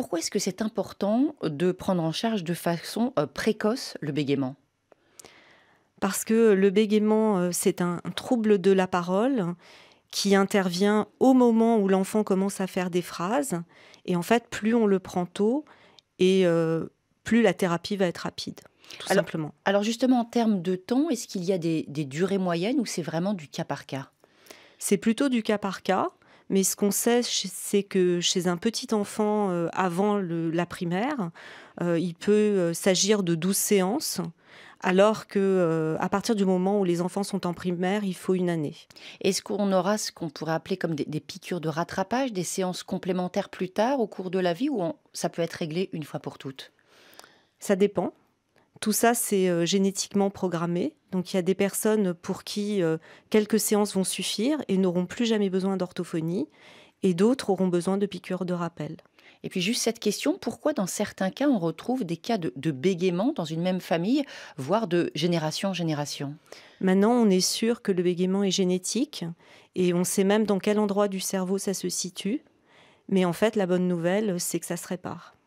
Pourquoi est-ce que c'est important de prendre en charge de façon euh, précoce le bégaiement Parce que le bégaiement, euh, c'est un trouble de la parole qui intervient au moment où l'enfant commence à faire des phrases. Et en fait, plus on le prend tôt, et euh, plus la thérapie va être rapide. Tout simplement. Alors justement, en termes de temps, est-ce qu'il y a des durées moyennes ou c'est vraiment du cas par cas C'est plutôt du cas par cas. Mais ce qu'on sait, c'est que chez un petit enfant euh, avant la primaire, euh, il peut euh, s'agir de 12 séances alors que à partir du moment où les enfants sont en primaire, il faut une année. Est-ce qu'on aura ce qu'on pourrait appeler comme des, piqûres de rattrapage, des séances complémentaires plus tard au cours de la vie, ou ça peut être réglé une fois pour toutes Ça dépend. Tout ça, c'est euh, génétiquement programmé. Donc il y a des personnes pour qui euh, quelques séances vont suffire et n'auront plus jamais besoin d'orthophonie, et d'autres auront besoin de piqûres de rappel. Et puis juste cette question, pourquoi dans certains cas on retrouve des cas de, de bégaiement dans une même famille, voire de génération en génération Maintenant, on est sûr que le bégaiement est génétique et on sait même dans quel endroit du cerveau ça se situe. Mais en fait, la bonne nouvelle, c'est que ça se répare.